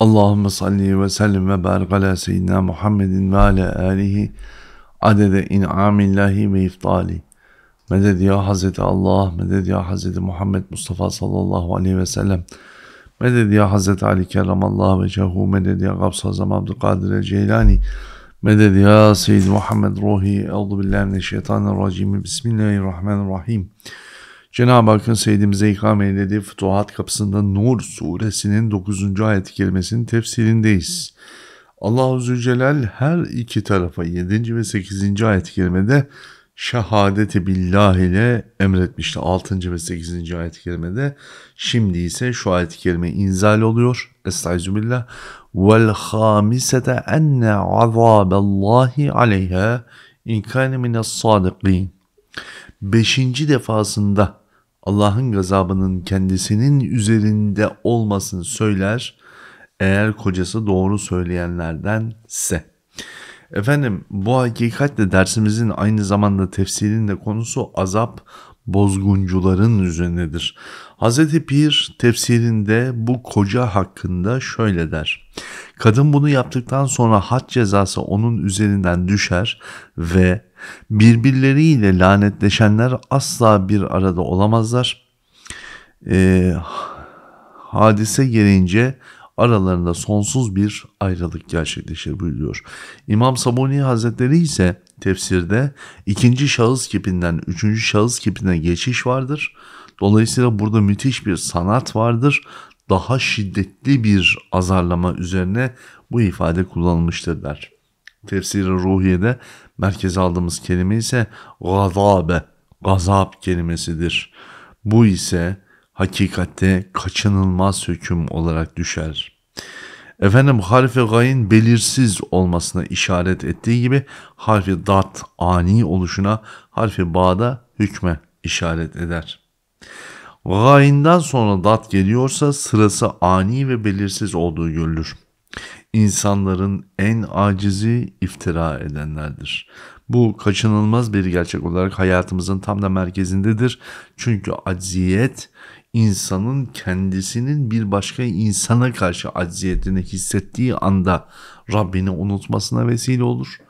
Allahümme salli ve sellim ve barik ala seyyidina Muhammedin ve ala alihi adede in'amillahi ve iftali. Medet ya Hazreti Allah, medet ya Hazreti Muhammed Mustafa sallallahu aleyhi ve sellem. Medet ya Hazreti Ali kerramallahu ve cehu, medet ya Gavs Hazam Abdülkadir Ceylani. Medet ya Seyyid Muhammed Ruhi, euzu billahi mineşşeytanirracim. Bismillahirrahmanirrahim. Bismillahirrahmanirrahim. Cenab-ı Hakk'ın Seyyidimize ikram eylediği Futuhat kapısında Nur suresinin 9. ayet-i kerimesinin tefsirindeyiz. Allahu Zülcelal her iki tarafa 7. ve 8. ayet-i kerimede şehadeti billah ile emretmişti. 6. ve 8. ayet-i Şimdi ise şu ayet-i inzal oluyor. Estaizu Vel hamisete enne azaballahi aleyha inkâne mines sadiqin. Beşinci defasında Allah'ın gazabının kendisinin üzerinde olmasını söyler eğer kocası doğru söyleyenlerdense. Efendim bu hakikatle dersimizin aynı zamanda tefsirinin de konusu azap bozguncuların üzerinedir. Hz. Pir tefsirinde bu koca hakkında şöyle der. Kadın bunu yaptıktan sonra had cezası onun üzerinden düşer ve birbirleriyle lanetleşenler asla bir arada olamazlar. E, hadise gelince aralarında sonsuz bir ayrılık gerçekleşir buyuruyor. İmam Sabuni Hazretleri ise tefsirde ikinci şahıs kipinden üçüncü şahıs kipine geçiş vardır. Dolayısıyla burada müthiş bir sanat vardır. Daha şiddetli bir azarlama üzerine bu ifade kullanılmıştır der. Tefsiri ruhiyede merkeze aldığımız kelime ise gazabe, gazap kelimesidir. Bu ise hakikatte kaçınılmaz hüküm olarak düşer. Efendim harfi gayin belirsiz olmasına işaret ettiği gibi harfi dat ani oluşuna harfi bağda hükme işaret eder. Gayin'den sonra dat geliyorsa sırası ani ve belirsiz olduğu görülür. İnsanların en acizi iftira edenlerdir. Bu kaçınılmaz bir gerçek olarak hayatımızın tam da merkezindedir. Çünkü acziyet insanın kendisinin bir başka insana karşı acziyetini hissettiği anda Rabbini unutmasına vesile olur.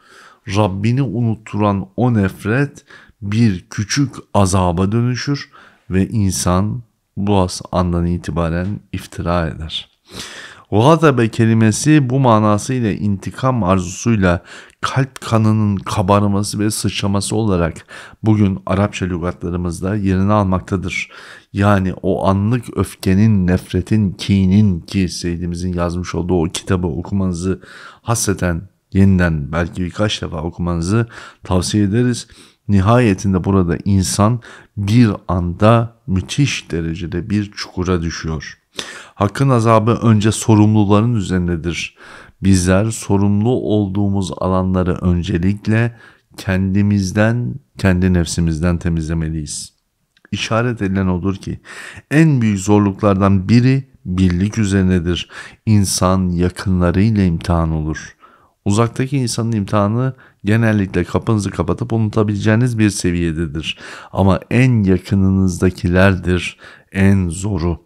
Rabbini unutturan o nefret bir küçük azaba dönüşür ve insan bu andan itibaren iftira eder. Gazabe kelimesi bu manasıyla intikam arzusuyla kalp kanının kabarması ve sıçraması olarak bugün Arapça lügatlarımızda yerini almaktadır. Yani o anlık öfkenin, nefretin, kinin ki Seyyidimizin yazmış olduğu o kitabı okumanızı hasreten yeniden belki birkaç defa okumanızı tavsiye ederiz. Nihayetinde burada insan bir anda müthiş derecede bir çukura düşüyor.'' Hakkın azabı önce sorumluların üzerindedir. Bizler sorumlu olduğumuz alanları öncelikle kendimizden, kendi nefsimizden temizlemeliyiz. İşaret edilen odur ki en büyük zorluklardan biri birlik üzerinedir. İnsan yakınlarıyla imtihan olur. Uzaktaki insanın imtihanı genellikle kapınızı kapatıp unutabileceğiniz bir seviyededir. Ama en yakınınızdakilerdir en zoru.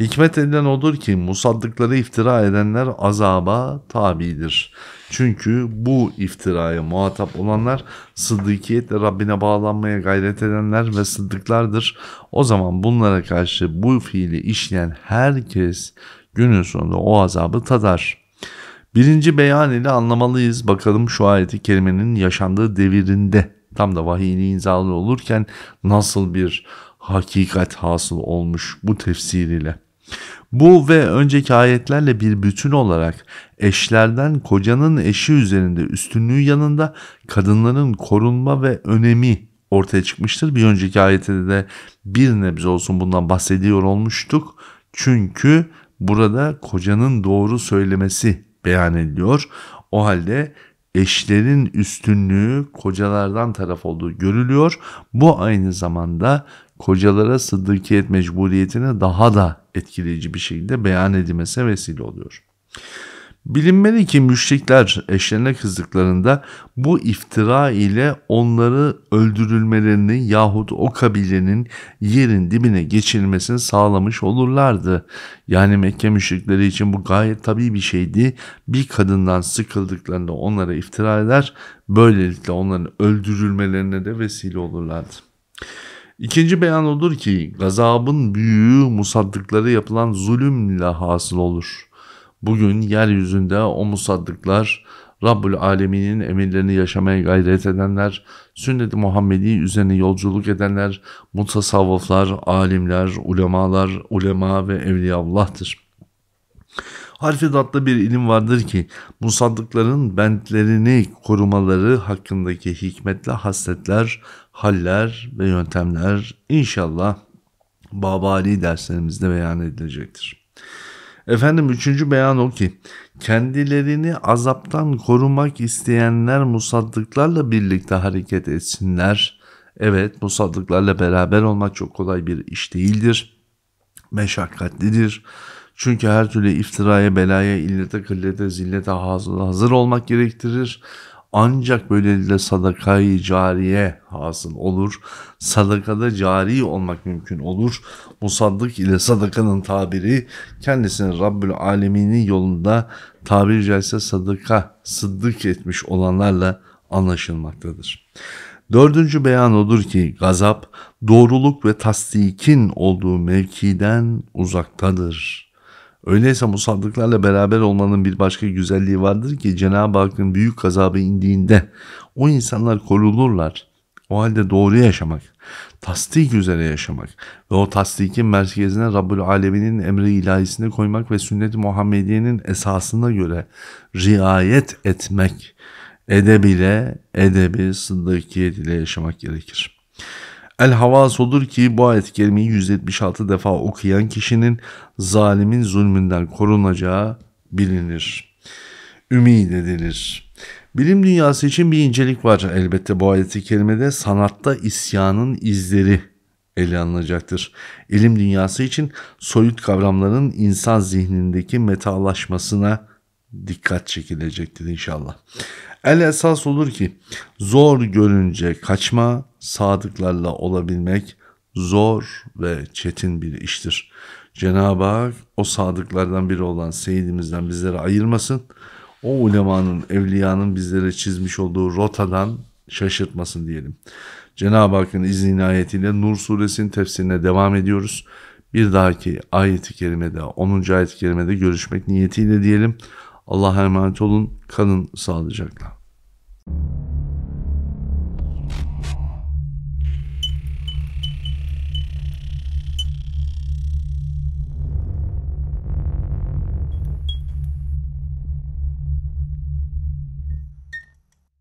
Hikmet edilen odur ki musaddıkları iftira edenler azaba tabidir. Çünkü bu iftiraya muhatap olanlar sıddıkiyetle Rabbine bağlanmaya gayret edenler ve sıddıklardır. O zaman bunlara karşı bu fiili işleyen herkes günün sonunda o azabı tadar. Birinci beyan ile anlamalıyız. Bakalım şu ayeti kerimenin yaşandığı devirinde tam da vahiyli inzalı olurken nasıl bir hakikat hasıl olmuş bu tefsiriyle. Bu ve önceki ayetlerle bir bütün olarak eşlerden kocanın eşi üzerinde üstünlüğü yanında kadınların korunma ve önemi ortaya çıkmıştır. Bir önceki ayette de bir nebze olsun bundan bahsediyor olmuştuk. Çünkü burada kocanın doğru söylemesi beyan ediliyor. O halde eşlerin üstünlüğü kocalardan taraf olduğu görülüyor. Bu aynı zamanda kocalara sıddıkiyet mecburiyetini daha da etkileyici bir şekilde beyan edilmesine vesile oluyor. Bilinmeli ki müşrikler eşlerine kızdıklarında bu iftira ile onları öldürülmelerini yahut o kabilenin yerin dibine geçirilmesini sağlamış olurlardı. Yani Mekke müşrikleri için bu gayet tabii bir şeydi. Bir kadından sıkıldıklarında onlara iftira eder, böylelikle onların öldürülmelerine de vesile olurlardı. İkinci beyan olur ki gazabın büyüğü musaddıkları yapılan zulümle hasıl olur. Bugün yeryüzünde o musaddıklar Rabbul Alemin'in emirlerini yaşamaya gayret edenler, sünnet-i Muhammedi üzerine yolculuk edenler, mutasavvıflar, alimler, ulemalar, ulema ve evliyaullah'tır. Harfidatlı bir ilim vardır ki musaddıkların bentlerini korumaları hakkındaki hikmetli hasletler, haller ve yöntemler inşallah Babali derslerimizde beyan edilecektir. Efendim üçüncü beyan o ki kendilerini azaptan korumak isteyenler musaddıklarla birlikte hareket etsinler. Evet musaddıklarla beraber olmak çok kolay bir iş değildir. Meşakkatlidir çünkü her türlü iftiraya, belaya, illete, kıllete, zillete hazır olmak gerektirir. Ancak böylelikle sadakayı cariye hasıl olur. Sadakada cari olmak mümkün olur. Musaddık ile sadakanın tabiri kendisini Rabbül Alemin'in yolunda tabiri caizse sadaka, sıddık etmiş olanlarla anlaşılmaktadır. Dördüncü beyan odur ki gazap doğruluk ve tasdikin olduğu mevkiden uzaktadır. Öyleyse bu sandıklarla beraber olmanın bir başka güzelliği vardır ki Cenab-ı Hakk'ın büyük gazabı indiğinde o insanlar korulurlar. O halde doğru yaşamak, tasdik üzere yaşamak ve o tasdikin merkezine Rabbül Alemin'in emri ilahisini koymak ve sünnet-i Muhammediye'nin esasına göre riayet etmek, edebile, edebi, sıddıkiyet ile yaşamak gerekir. El havas odur ki bu ayet kelimeyi 176 defa okuyan kişinin zalimin zulmünden korunacağı bilinir. Ümid edilir. Bilim dünyası için bir incelik var elbette bu ayeti kelimede sanatta isyanın izleri ele alınacaktır. İlim dünyası için soyut kavramların insan zihnindeki metalaşmasına dikkat çekilecektir inşallah. El esas olur ki zor görünce kaçma, sadıklarla olabilmek zor ve çetin bir iştir. Cenab-ı Hak o sadıklardan biri olan seyidimizden bizleri ayırmasın. O ulemanın, evliyanın bizlere çizmiş olduğu rotadan şaşırtmasın diyelim. Cenab-ı Hakk'ın izni inayetiyle Nur suresinin tefsirine devam ediyoruz. Bir dahaki ayet ayeti kerimede, 10. ayet-i kerimede görüşmek niyetiyle diyelim. Allah'a emanet olun. Kalın sağlıcakla. Müzik